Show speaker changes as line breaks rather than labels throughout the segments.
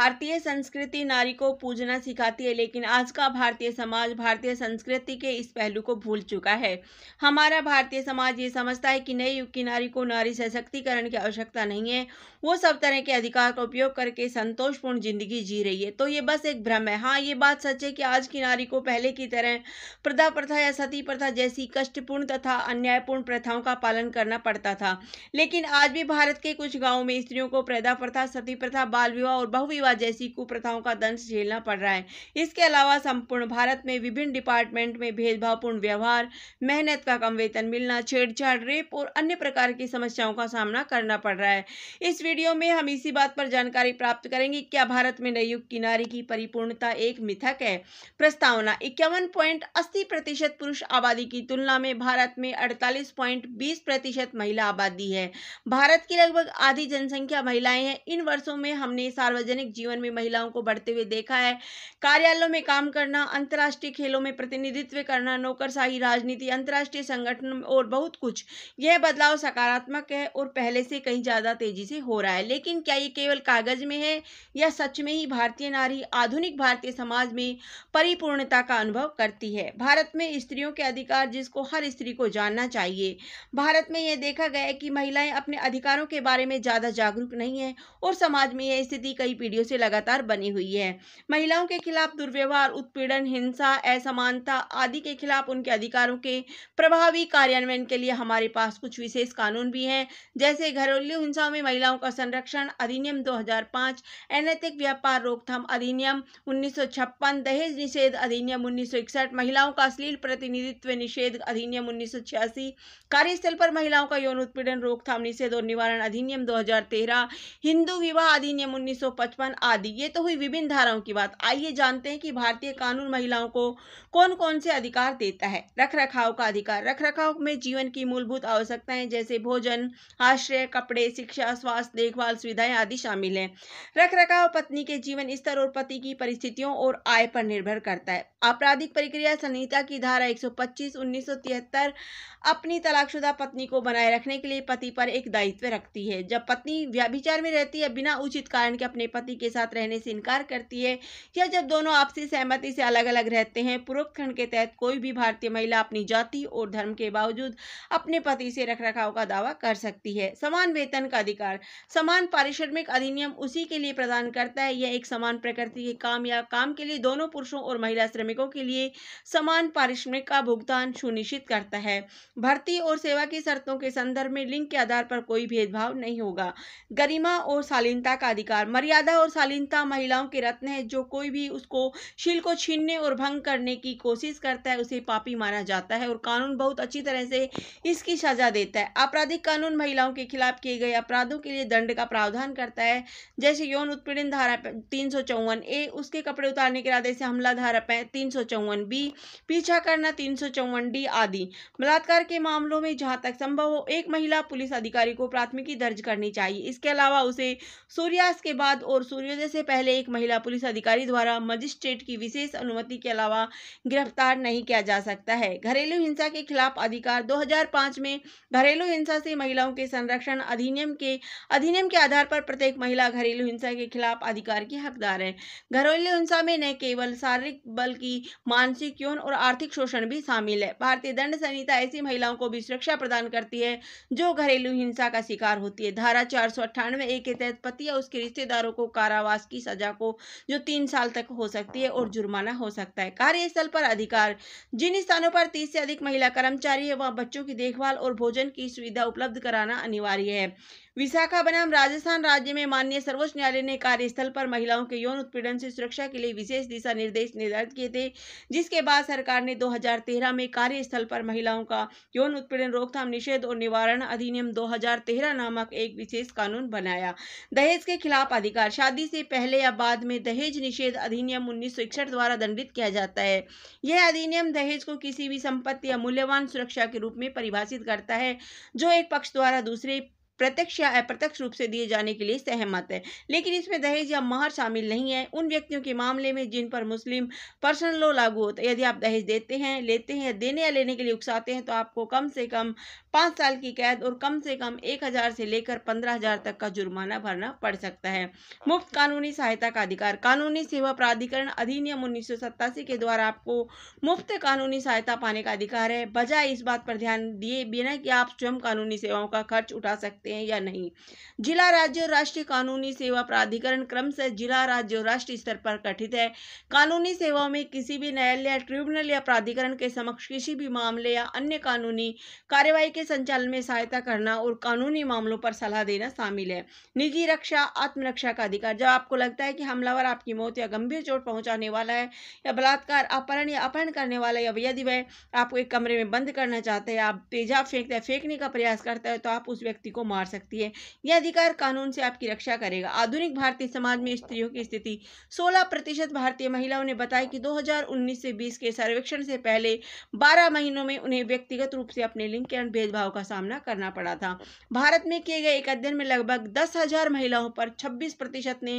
भारतीय संस्कृति नारी को पूजना सिखाती है लेकिन आज का भारतीय समाज भारतीय संस्कृति के इस पहलू को भूल चुका है हमारा भारतीय समाज ये समझता है कि नए युग की नारी को नारी सशक्तिकरण की आवश्यकता नहीं है वो सब तरह के अधिकार का उपयोग करके संतोषपूर्ण जिंदगी जी रही है तो ये बस एक भ्रम है हाँ ये बात सच है कि आज की नारी को पहले की तरह प्रदा प्रथा या सती प्रथा जैसी कष्टपूर्ण तथा अन्यायपूर्ण प्रथाओं का पालन करना पड़ता था लेकिन आज भी भारत के कुछ गाँव में स्त्रियों को प्रदा प्रथा सती प्रथा बाल विवाह और बहुविवाह युवा जैसी कुप्रथाओं का दंश झेलना पड़ रहा है इसके अलावा संपूर्ण भारत में विभिन्न डिपार्टमेंट में भेदभावपूर्ण व्यवहार मेहनत का कम वेतन मिलना छेड़छाड़ रेप और अन्य प्रकार की समस्याओं का सामना करना पड़ रहा है इस वीडियो में हम इसी बात पर जानकारी प्राप्त करेंगे क्या भारत में नवयुग की नारी की परिपूर्णता एक मिथक है प्रस्तावना इक्यावन पॉइंट अस्सी प्रतिशत पुरुष आबादी की तुलना में भारत में अड़तालीस पॉइंट बीस प्रतिशत महिला आबादी है भारत की लगभग आधी जनसंख्या महिलाएं हैं इन वर्षों में हमने सार्वजनिक जीवन में महिलाओं को बढ़ते हुए देखा है कार्यालयों में काम करना अंतर्राष्ट्रीय खेलों में प्रतिनिधित्व करना नौकरशाही राजनीति अंतर्राष्ट्रीय संगठन और बहुत कुछ यह बदलाव सकारात्मक है और पहले से कहीं ज़्यादा तेजी से हो रहा है लेकिन क्या ये केवल कागज में है या सच में ही भारतीय नारी आधुनिक भारतीय समाज में परिपूर्णता का अनुभव करती है भारत में स्त्रियों के अधिकार जिसको हर स्त्री को जानना चाहिए भारत में यह देखा गया है कि महिलाएं अपने अधिकारों के बारे में ज़्यादा जागरूक नहीं है और समाज में यह स्थिति कई पीढ़ियों सदियों से लगातार बनी हुई है महिलाओं के खिलाफ दुर्व्यवहार उत्पीड़न हिंसा असमानता आदि के खिलाफ उनके अधिकारों के प्रभावी कार्यान्वयन के लिए हमारे पास कुछ विशेष कानून भी हैं जैसे घरेलू हिंसाओं में महिलाओं का संरक्षण अधिनियम दो अनैतिक व्यापार रोकथाम अधिनियम उन्नीस दहेज निषेध अधिनियम उन्नीस महिलाओं का अश्लील प्रतिनिधित्व निषेध अधिनियम उन्नीस कार्यस्थल पर महिलाओं का यौन उत्पीड़न रोकथाम निषेध और निवारण अधिनियम 2013 हिंदू विवाह अधिनियम 1955 सम्मान आदि ये तो हुई विभिन्न धाराओं की बात आइए जानते हैं कि भारतीय कानून महिलाओं को कौन कौन से अधिकार देता है रख रखाव का अधिकार रख रखाव में जीवन की मूलभूत आवश्यकताएं जैसे भोजन आश्रय कपड़े शिक्षा स्वास्थ्य देखभाल सुविधाएं आदि शामिल हैं रख रखाव पत्नी के जीवन स्तर और पति की परिस्थितियों और आय पर निर्भर करता है आपराधिक प्रक्रिया संहिता की धारा एक सौ अपनी तलाकशुदा पत्नी को बनाए रखने के लिए पति पर एक दायित्व रखती है जब पत्नी व्याभिचार में रहती है बिना उचित कारण के अपने पति के साथ रहने से इनकार करती है या जब दोनों आपसी सहमति से अलग अलग रहते हैं पूर्व खंड के तहत कोई भी भारतीय महिला अपनी जाति और धर्म के बावजूद अपने पति से रखरखाव का दावा कर सकती है समान वेतन का अधिकार समान पारिश्रमिक अधिनियम उसी के लिए प्रदान करता है यह एक समान प्रकृति के काम या काम के लिए दोनों पुरुषों और महिला श्रमिकों के लिए समान पारिश्रमिक का भुगतान सुनिश्चित करता है भर्ती और सेवा की शर्तों के संदर्भ में लिंग के आधार पर कोई भेदभाव नहीं होगा गरिमा और शालीनता का अधिकार मर्यादा और शालीनता महिलाओं के रत्न है जो कोई भी उसको शील को छीनने और भंग करने की कोशिश करता है उसे पापी माना जाता है और कानून बहुत अच्छी तरह से इसकी सजा देता है आपराधिक कानून महिलाओं के खिलाफ किए गए अपराधों के लिए दंड का प्रावधान करता है जैसे यौन उत्पीड़न धारा तीन ए उसके कपड़े उतारने के इरादे से हमला धारा तीन बी पीछा करना तीन डी आदि बलात्कार के मामलों में जहाँ तक संभव हो एक महिला पुलिस अधिकारी को प्राथमिकी दर्ज करनी चाहिए इसके अलावा उसे सूर्यास्त के बाद और सूर्य सूर्योदय से पहले एक महिला पुलिस अधिकारी द्वारा मजिस्ट्रेट की विशेष अनुमति के अलावा गिरफ्तार नहीं किया जा सकता है घरेलू हिंसा के खिलाफ अधिकार 2005 में घरेलू हिंसा से महिलाओं के संरक्षण अधिनियम के अधिनियम के आधार पर प्रत्येक महिला घरेलू हिंसा के खिलाफ अधिकार की हकदार है घरेलू हिंसा में न केवल शारीरिक बल्कि मानसिक यौन और आर्थिक शोषण भी शामिल है भारतीय दंड संहिता ऐसी महिलाओं को भी सुरक्षा प्रदान करती है जो घरेलू हिंसा का शिकार होती है धारा चार सौ अट्ठानवे के तहत पति या उसके रिश्तेदारों को कारण कारावास की सजा को जो तीन साल तक हो सकती है और जुर्माना हो सकता है कार्यस्थल पर अधिकार जिन स्थानों पर तीस से अधिक महिला कर्मचारी है वह बच्चों की देखभाल और भोजन की सुविधा उपलब्ध कराना अनिवार्य है विशाखा बनाम राजस्थान राज्य में माननीय सर्वोच्च न्यायालय ने कार्यस्थल पर महिलाओं के यौन उत्पीड़न से सुरक्षा के लिए विशेष दिशा निर्देश निर्धारित किए थे जिसके बाद सरकार ने 2013 में कार्यस्थल पर महिलाओं का यौन उत्पीड़न रोकथाम निषेध और निवारण अधिनियम 2013 नामक एक विशेष कानून बनाया दहेज के खिलाफ अधिकार शादी से पहले या बाद में दहेज निषेध अधिनियम उन्नीस द्वारा दंडित किया जाता है यह अधिनियम दहेज को किसी भी संपत्ति या मूल्यवान सुरक्षा के रूप में परिभाषित करता है जो एक पक्ष द्वारा दूसरे प्रत्यक्ष या अप्रत्यक्ष रूप से दिए जाने के लिए सहमत है लेकिन इसमें दहेज या महर शामिल नहीं है उन व्यक्तियों के मामले में जिन पर मुस्लिम पर्सनल लॉ लागू होता है यदि आप दहेज देते हैं लेते हैं देने या लेने के लिए उकसाते हैं तो आपको कम से कम पाँच साल की कैद और कम से कम एक हज़ार से लेकर पंद्रह हज़ार तक का जुर्माना भरना पड़ सकता है मुफ्त कानूनी सहायता का अधिकार कानूनी सेवा प्राधिकरण अधिनियम उन्नीस के द्वारा आपको मुफ्त कानूनी सहायता पाने का अधिकार है बजाय इस बात पर ध्यान दिए बिना कि आप स्वयं कानूनी सेवाओं का खर्च उठा सकते सकते हैं या नहीं जिला राज्य और राष्ट्रीय कानूनी सेवा प्राधिकरण क्रम से जिला राज्य और राष्ट्रीय स्तर पर गठित है कानूनी सेवाओं में किसी भी न्यायालय ट्रिब्यूनल या प्राधिकरण के समक्ष किसी भी मामले या अन्य कानूनी कार्यवाही के संचालन में सहायता करना और कानूनी मामलों पर सलाह देना शामिल है निजी रक्षा आत्मरक्षा का अधिकार जब आपको लगता है कि हमलावर आपकी मौत या गंभीर चोट पहुंचाने वाला है या बलात्कार अपहरण या अपहरण करने वाला या यदि वह आपको एक कमरे में बंद करना चाहते हैं आप तेजाब फेंकते हैं फेंकने का प्रयास करते हैं तो आप उस व्यक्ति को मार मार सकती है यह अधिकार कानून से आपकी रक्षा करेगा आधुनिक भारतीय समाज में स्त्रियों की स्थिति 16 प्रतिशत भारतीय महिलाओं ने बताया कि 2019 से 20 के सर्वेक्षण से पहले 12 महीनों में उन्हें व्यक्तिगत रूप से अपने लिंग के भेदभाव का सामना करना पड़ा था भारत में किए गए एक अध्ययन में लगभग दस महिलाओं पर छब्बीस ने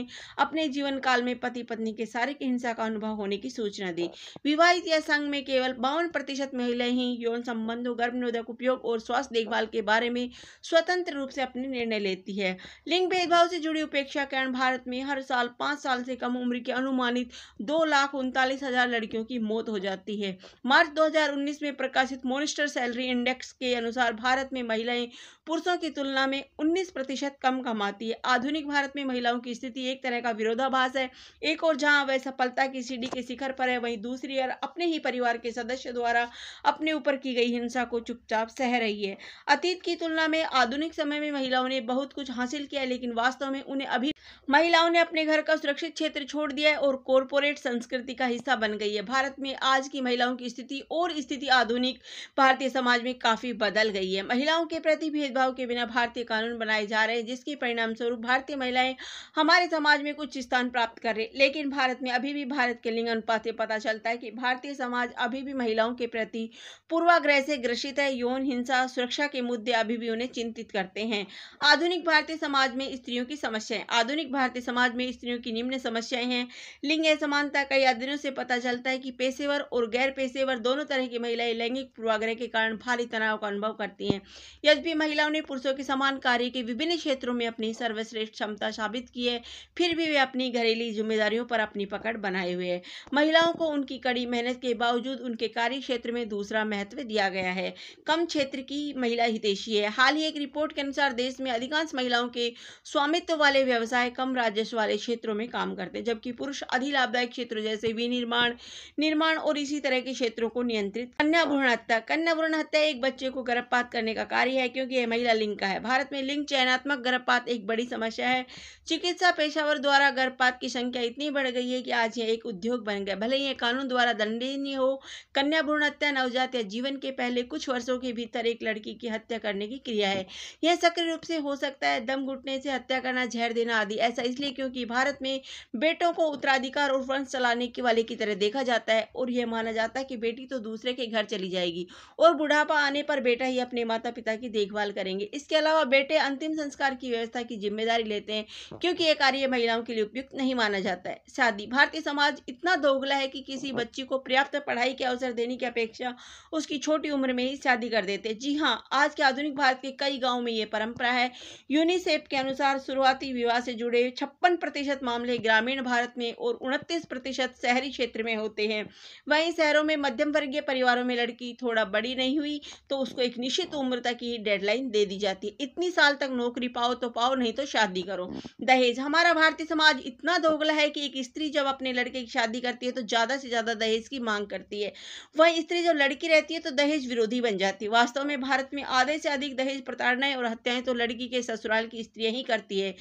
अपने जीवन काल में पति पत्नी के शारीरिक हिंसा का अनुभव होने की सूचना दी विवाहित या संघ में केवल बावन प्रतिशत महिलाएं ही यौन संबंधों गर्भनिरोधक उपयोग और स्वास्थ्य देखभाल के बारे में स्वतंत्र रूप से अपने निर्णय लेती है लिंग भेदभाव से जुड़ी उपेक्षा कारण भारत में हर साल पाँच साल से कम उम्र की अनुमानित दो लाख उनतालीस हजार लड़कियों की मौत हो जाती है मार्च 2019 में प्रकाशित मोनिस्टर सैलरी इंडेक्स के अनुसार भारत में महिलाएं पुरुषों की तुलना में उन्नीस प्रतिशत कम कमाती है आधुनिक भारत में महिलाओं की स्थिति एक तरह का विरोधाभास है एक और जहाँ वह सफलता की सीढ़ी के शिखर पर है वहीं दूसरी ओर अपने ही परिवार के सदस्य द्वारा अपने ऊपर की गई हिंसा को चुपचाप सह रही है अतीत की तुलना में आधुनिक समय समय में महिलाओं ने बहुत कुछ हासिल किया है लेकिन वास्तव में उन्हें अभी महिलाओं ने अपने घर का सुरक्षित क्षेत्र छोड़ दिया है और कॉरपोरेट संस्कृति का हिस्सा बन गई है भारत में आज की महिलाओं की स्थिति और स्थिति आधुनिक भारतीय समाज में काफी बदल गई है महिलाओं के प्रति भेदभाव के बिना भारतीय कानून बनाए जा रहे हैं जिसके परिणाम स्वरूप भारतीय महिलाएं हमारे समाज में कुछ स्थान प्राप्त कर रहे लेकिन भारत में अभी भी भारत के लिंग अनुपात से पता चलता है कि भारतीय समाज अभी भी महिलाओं के प्रति पूर्वाग्रह से ग्रसित है यौन हिंसा सुरक्षा के मुद्दे अभी भी उन्हें चिंतित करते करते हैं आधुनिक भारतीय समाज में स्त्रियों की समस्याएं आधुनिक भारतीय समाज में स्त्रियों की निम्न समस्याएं हैं लिंग असमानता कई अध्ययनों से पता चलता है कि पेशेवर और गैर पेशेवर दोनों तरह की महिलाएं लैंगिक पूर्वाग्रह के कारण भारी तनाव का अनुभव करती हैं यद्यपि महिलाओं ने पुरुषों के समान कार्य के विभिन्न क्षेत्रों में अपनी सर्वश्रेष्ठ क्षमता साबित की है फिर भी वे अपनी घरेलू जिम्मेदारियों पर अपनी पकड़ बनाए हुए हैं महिलाओं को उनकी कड़ी मेहनत के बावजूद उनके कार्य क्षेत्र में दूसरा महत्व दिया गया है कम क्षेत्र की महिला हितेशी है हाल ही एक रिपोर्ट के अनुसार देश में अधिकांश महिलाओं के स्वामित्व वाले व्यवसाय कम राजस्व वाले क्षेत्रों में काम करते हैं जबकि पुरुष अधिलाभदायक क्षेत्र जैसे विनिर्माण निर्माण और इसी तरह के क्षेत्रों को नियंत्रित कन्या भ्रूण हत्या कन्या भ्रूण हत्या एक बच्चे को गर्भपात करने का कार्य है क्योंकि यह महिला लिंग का है भारत में लिंग चयनात्मक गर्भपात एक बड़ी समस्या है चिकित्सा पेशावर द्वारा गर्भपात की संख्या इतनी बढ़ गई है कि आज यह एक उद्योग बन गया भले ही कानून द्वारा दंडनीय हो कन्या भ्रूण हत्या नवजात या जीवन के पहले कुछ वर्षों के भीतर एक लड़की की हत्या करने की क्रिया है यह सक्रिय रूप से हो सकता है दम घुटने से हत्या करना जहर देना आदि ऐसा इसलिए क्योंकि भारत में बेटों को उत्तराधिकार और वंश चलाने के वाले की तरह देखा जाता है और यह माना जाता है कि बेटी तो दूसरे के घर चली जाएगी और बुढ़ापा आने पर बेटा ही अपने माता पिता की देखभाल करेंगे इसके अलावा बेटे अंतिम संस्कार की व्यवस्था की जिम्मेदारी लेते हैं क्योंकि यह कार्य महिलाओं के लिए उपयुक्त नहीं माना जाता है शादी भारतीय समाज इतना दोगला है कि किसी हाँ। बच्ची को पर्याप्त पढ़ाई के अवसर देने की अपेक्षा उसकी छोटी उम्र में ही शादी कर देते जी हाँ आज के आधुनिक भारत के कई गाँव में ये परंपरा है यूनिसेफ के अनुसार शुरुआती विवाह से जुड़े छप्पन प्रतिशत मामले ग्रामीण भारत में और उनतीस प्रतिशत शहरी क्षेत्र में होते हैं वहीं शहरों में मध्यम वर्गीय परिवारों में लड़की थोड़ा बड़ी नहीं हुई तो उसको एक निश्चित उम्र तक ही डेडलाइन दे दी जाती है इतनी साल तक नौकरी पाओ तो पाओ नहीं तो शादी करो दहेज हमारा भारतीय समाज इतना दोगला है कि एक स्त्री जब अपने लड़के की शादी करती है तो ज़्यादा से ज़्यादा दहेज की मांग करती है वह स्त्री जब लड़की रहती है तो दहेज विरोधी बन जाती है वास्तव में भारत में आधे से अधिक दहेज प्रताड़नाएं और हत्याएं तो लड़की के ससुराल की स्त्री ही करती है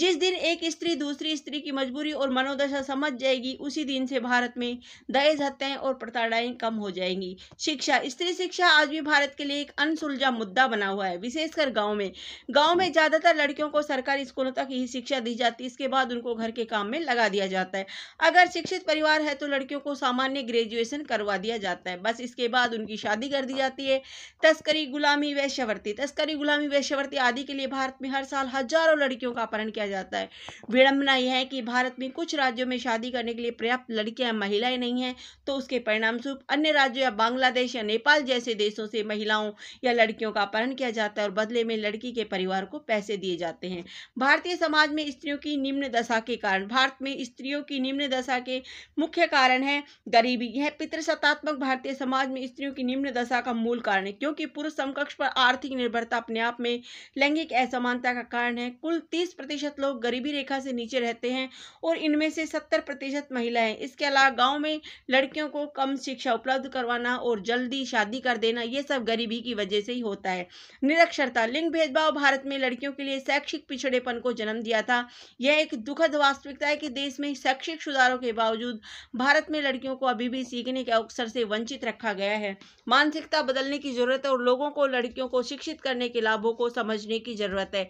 जिस दिन एक स्त्री दूसरी स्त्री की मजबूरी और मनोदशा समझ जाएगी उसी दिन से भारत में दहेज हत्याएं और प्रताड़ाएं कम हो जाएंगी शिक्षा स्त्री शिक्षा आज भी भारत के लिए एक अनसुलझा मुद्दा बना हुआ है विशेषकर गाँव में गाँव में ज़्यादातर लड़कियों को सरकारी स्कूलों तक ही शिक्षा दी जाती है इसके बाद उनको घर के काम में लगा दिया जाता है अगर शिक्षित परिवार है तो लड़कियों को सामान्य ग्रेजुएशन करवा दिया जाता है बस इसके बाद उनकी शादी कर दी जाती है तस्करी गुलामी वैश्यवर्ती तस्करी गुलामी वैश्यवर्ती भर्ती आदि के लिए भारत में हर साल हजारों लड़कियों का अपहरण किया जाता है विडम्बना यह है कि भारत में कुछ राज्यों में शादी करने के लिए पर्याप्त लड़कियां महिलाएं नहीं हैं तो उसके स्वरूप अन्य राज्यों या बांग्लादेश या नेपाल जैसे देशों से महिलाओं या लड़कियों का अपहरण किया जाता है और बदले में लड़की के परिवार को पैसे दिए जाते हैं भारतीय समाज में स्त्रियों की निम्न दशा के कारण भारत में स्त्रियों की निम्न दशा के मुख्य कारण है गरीबी यह पितृसत्तात्मक भारतीय समाज में स्त्रियों की निम्न दशा का मूल कारण है क्योंकि पुरुष समकक्ष पर आर्थिक निर्भरता अपने आप में लैंगिक असमानता का कारण है कुल तीस प्रतिशत लोग गरीबी रेखा से नीचे रहते हैं और इनमें से सत्तर प्रतिशत महिलाएं इसके अलावा गाँव में लड़कियों को कम शिक्षा उपलब्ध करवाना और जल्दी शादी कर देना ये सब गरीबी की वजह से ही होता है निरक्षरता लिंग भेदभाव भारत में लड़कियों के लिए शैक्षिक पिछड़ेपन को जन्म दिया था यह एक दुखद वास्तविकता है कि देश में शैक्षिक सुधारों के बावजूद भारत में लड़कियों को अभी भी सीखने के अवसर से वंचित रखा गया है मानसिकता बदलने की जरूरत है और लोगों को लड़कियों को शिक्षित करने के लाभों को समझने की जरूरत है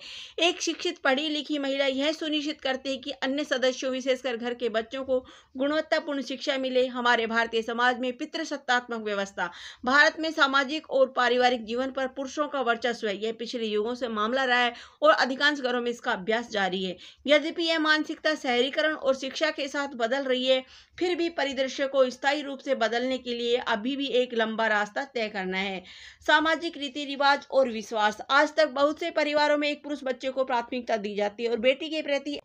एक शिक्षित पढ़ी लिखी महिला यह सुनिश्चित करती है कि अन्य सदस्यों विशेषकर घर के बच्चों को गुणवत्तापूर्ण शिक्षा मिले हमारे भारतीय समाज में पितृसत्तात्मक व्यवस्था भारत में सामाजिक और पारिवारिक जीवन पर पुरुषों का वर्चस्व है यह पिछले युगों से मामला रहा है और अधिकांश घरों में इसका अभ्यास जारी है यद्यपि यह मानसिकता शहरीकरण और शिक्षा के साथ बदल रही है फिर भी परिदृश्य को स्थायी रूप से बदलने के लिए अभी भी एक लंबा रास्ता तय करना है सामाजिक रीति रिवाज और विश्वास आज तक बहुत से परिवारों में एक पुरुष बच्चे को प्राथमिकता दी जाती है और बेटी के प्रति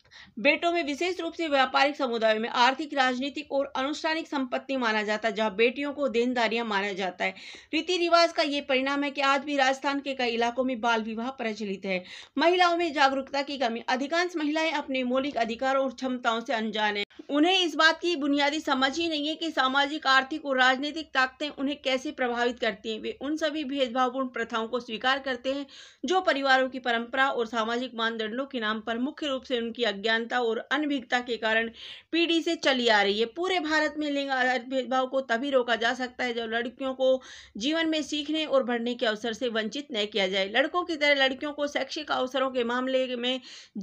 बेटों में विशेष रूप से व्यापारिक समुदाय में आर्थिक राजनीतिक और अनुष्ठानिक संपत्ति माना जाता है जहाँ बेटियों को देनदारियां माना जाता है रीति रिवाज का ये परिणाम है कि आज भी राजस्थान के कई इलाकों में बाल विवाह प्रचलित है महिलाओं में जागरूकता की कमी अधिकांश महिलाएं अपने मौलिक अधिकारों और क्षमताओं से अनजान है उन्हें इस बात की बुनियादी समझ ही नहीं है कि सामाजिक आर्थिक और राजनीतिक ताकतें उन्हें कैसे प्रभावित करती हैं वे उन सभी भेदभावपूर्ण प्रथाओं को स्वीकार करते हैं जो परिवारों की परंपरा और सामाजिक मानदंडों के नाम पर मुख्य रूप से उनकी अज्ञानता और अनभिज्ञता के कारण पीढ़ी से चली आ रही है पूरे भारत में लिंग आधारित भेदभाव को तभी रोका जा सकता है जब लड़कियों को जीवन में सीखने और बढ़ने के अवसर से वंचित न किया जाए लड़कों की तरह लड़कियों को शैक्षिक अवसरों के मामले में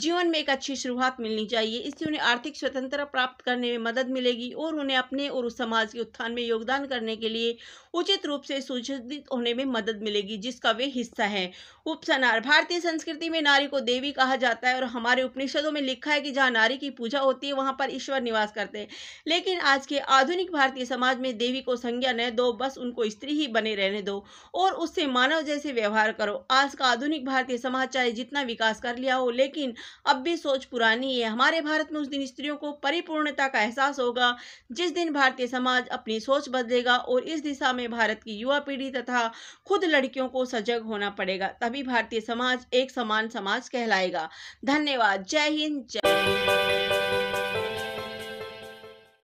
जीवन में एक अच्छी शुरुआत मिलनी चाहिए इससे उन्हें आर्थिक स्वतंत्रता प्राप्त प्राप्त करने में मदद मिलेगी और उन्हें अपने और उस समाज के उत्थान में योगदान करने के लिए उचित रूप से सुचित होने में मदद मिलेगी जिसका वे हिस्सा है उपसनार भारतीय संस्कृति में नारी को देवी कहा जाता है और हमारे उपनिषदों में लिखा है कि जहाँ नारी की पूजा होती है वहाँ पर ईश्वर निवास करते हैं लेकिन आज के आधुनिक भारतीय समाज में देवी को संज्ञा न दो बस उनको स्त्री ही बने रहने दो और उससे मानव जैसे व्यवहार करो आज का आधुनिक भारतीय समाज चाहे जितना विकास कर लिया हो लेकिन अब भी सोच पुरानी है हमारे भारत में उस दिन स्त्रियों को परिपूर्ण साम्यता का एहसास होगा जिस दिन भारतीय समाज अपनी सोच बदलेगा और इस दिशा में भारत की युवा पीढ़ी तथा खुद लड़कियों को सजग होना पड़ेगा तभी भारतीय समाज एक समान समाज कहलाएगा धन्यवाद जय हिंद जय